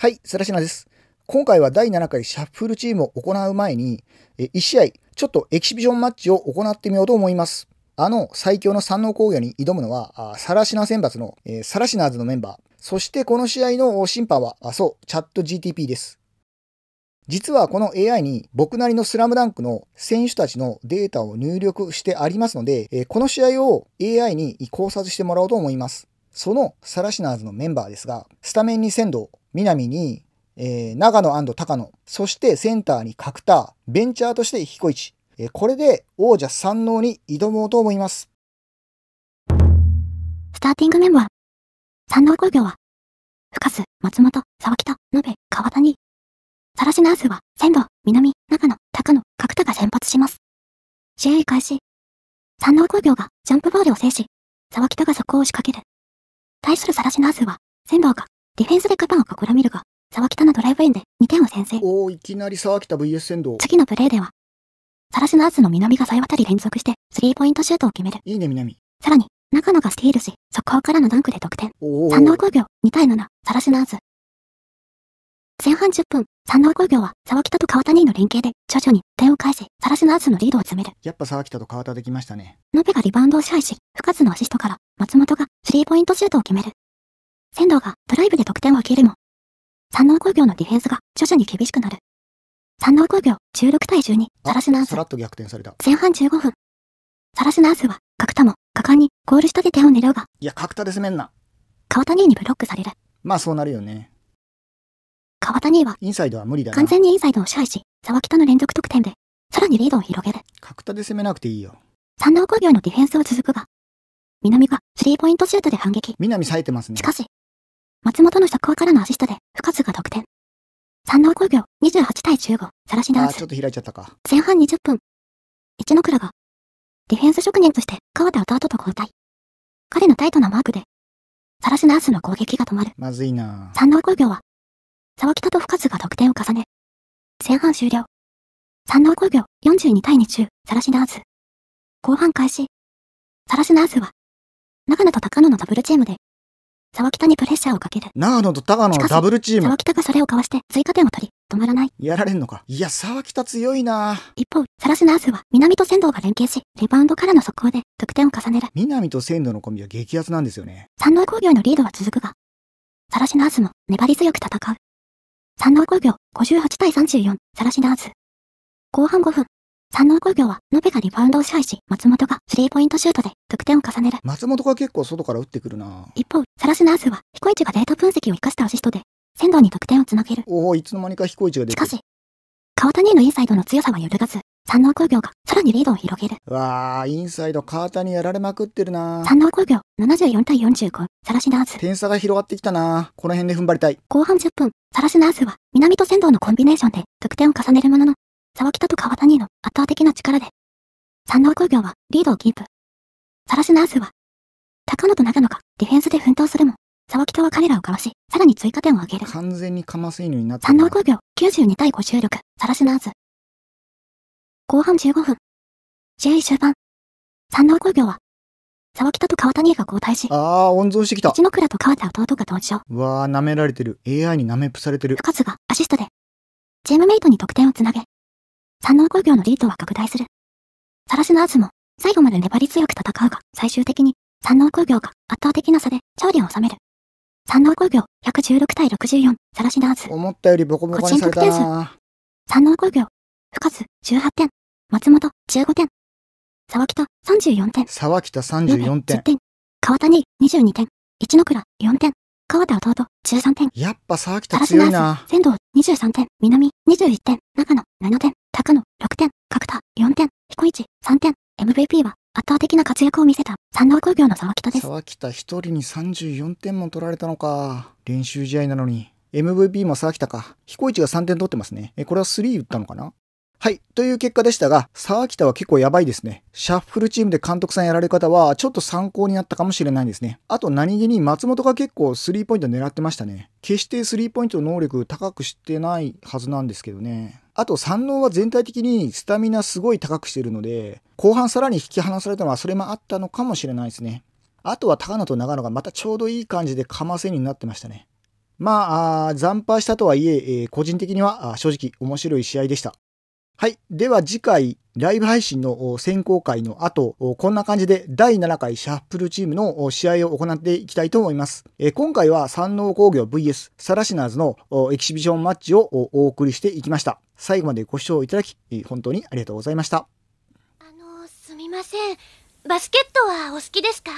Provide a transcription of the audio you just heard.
はい、スラシナです。今回は第7回シャッフルチームを行う前に、1試合、ちょっとエキシビションマッチを行ってみようと思います。あの最強の山王工業に挑むのは、サラシナ選抜の、えサラシナーズのメンバー。そしてこの試合の審判は、あそう、チャット GTP です。実はこの AI に僕なりのスラムダンクの選手たちのデータを入力してありますので、えこの試合を AI に考察してもらおうと思います。そのサラシナーズのメンバーですが、スタメンに仙道、南に、えー、長野高野、そしてセンターに角田、ベンチャーとして彦市、えー、これで王者三能に挑もうと思います。スターティングメンバー。三能工業は、深須、松本、沢北、延べ、川谷。サラシナーズは、仙道、南、長野、高野、角田が先発します。試合開始。山王工業がジャンプボールを制し、沢北が速攻を仕掛ける。対するサラシナーズは、先導が、ディフェンスでカパンを試みるが、沢北のドライブインで2点を先制。おお、いきなり沢北 VS 仙道。次のプレーでは、サラシナーズの南が冴え渡り連続して、スリーポイントシュートを決める。いいね、南。さらに、中野がスティールし、速攻からのダンクで得点。おお。三道工業、2対7、サラシナーズ。前半10分、山王工業は沢北と川谷の連携で徐々に点を返し、サラシナースのリードを詰める。やっぱ沢北と川田できましたね。ノべがリバウンドを支配し、深津のアシストから松本がスリーポイントシュートを決める。仙道がドライブで得点を挙げるも、山王工業のディフェンスが徐々に厳しくなる。山王工業16対12、サラシナース。さらっと逆転された。前半15分。サラシナースは角田も果敢にゴール下で点を狙うが。いや、角田で攻めんな。川谷にブロックされる。まあそうなるよね。川谷は、インサイドは無理だ完全にインサイドを支配し、沢北の連続得点で、さらにリードを広げる。角田で攻めなくていいよ。三郎工業のディフェンスを続くが、南がスリーポイントシュートで反撃。南冴えてますね。しかし、松本の速攻からのアシストで、深津が得点。三郎工業28対15、さらしダンス。あ、ちょっと開いちゃったか。前半20分。一ノ倉が、ディフェンス職人として、川田弟と交代。彼のタイトなマークで、さらしナースの攻撃が止まる。まずいな三郎工業は、沢北と深津が得点を重ね、前半終了。3の工業、42対2中、サラシナーズ。後半開始。サラシナーズは、長野と高野のダブルチームで、沢北にプレッシャーをかける。長野と高野のダブルチーム。沢北がそれをかわして追加点を取り、止まらない。やられんのか。いや、沢北強いな一方、サラシナーズは、南と仙道が連携し、リバウンドからの速攻で得点を重ねる。南と仙道のコンビは激アツなんですよね。山王工業のリードは続くが、サラシナーズも粘り強く戦う。山王工業、58対34、サラシナーズ。後半5分。山王工業は、ノベがリバウンドを支配し、松本がスリーポイントシュートで得点を重ねる。松本が結構外から打ってくるな一方、サラシナーズは、彦市がデータ分析を生かしたアシストで、仙道に得点をつなげる。おお、いつの間にか彦市が出てしかし、川谷のインサイドの強さは揺るがず、山王工業がさらにリードを広げる。わあ、インサイドカーターにやられまくってるな。山王工業74対45、サラシナーズ。点差が広がってきたな。この辺で踏ん張りたい。後半10分、サラシナーズは南と仙道のコンビネーションで得点を重ねるものの、沢北と川谷の圧倒的な力で、山王工業はリードをキープ。サラシナーズは、高野と長野がディフェンスで奮闘するも、沢北は彼らをかわし、さらに追加点を挙げる。完全にかませ犬になった。山王工業92対56、サラシナーズ。後半15分。試合終盤。山王工業は、沢北と川谷が交代し、ああ、温存してきた。一ノ倉と川田弟が登場。うわあ、舐められてる。AI に舐めプされてる。深津がアシストで、チームメイトに得点をつなげ、山王工業のリードは拡大する。さらしのアズも、最後まで粘り強く戦うが、最終的に、山王工業が圧倒的な差で勝利を収める。山王工業、116対64、さらしナーズ。思ったよりボコボコにされたな。山王工業、深津、18点。松本、15点。沢北、34点。沢北34点。10点。川谷、22点。一ノ倉、4点。川田弟、13点。やっぱ沢北強いな。仙道、23点。南、21点。中野、7点。高野、6点。角田、4点。彦一、3点。MVP は圧倒的な活躍を見せた三王工業の沢北です。沢北一人に34点も取られたのか。練習試合なのに。MVP も沢北か。彦一が3点取ってますね。え、これは3打ったのかなはい。という結果でしたが、沢北は結構やばいですね。シャッフルチームで監督さんやられ方は、ちょっと参考になったかもしれないですね。あと何気に松本が結構スリーポイント狙ってましたね。決してスリーポイント能力高くしてないはずなんですけどね。あと山王は全体的にスタミナすごい高くしてるので、後半さらに引き離されたのはそれもあったのかもしれないですね。あとは高野と長野がまたちょうどいい感じでかませになってましたね。まあ、惨敗したとはいええー、個人的には正直面白い試合でした。はい。では次回、ライブ配信の選考会の後、こんな感じで第7回シャッフルチームの試合を行っていきたいと思います。今回は山王工業 VS サラシナーズのエキシビションマッチをお送りしていきました。最後までご視聴いただき、本当にありがとうございました。あの、すみません。バスケットはお好きですか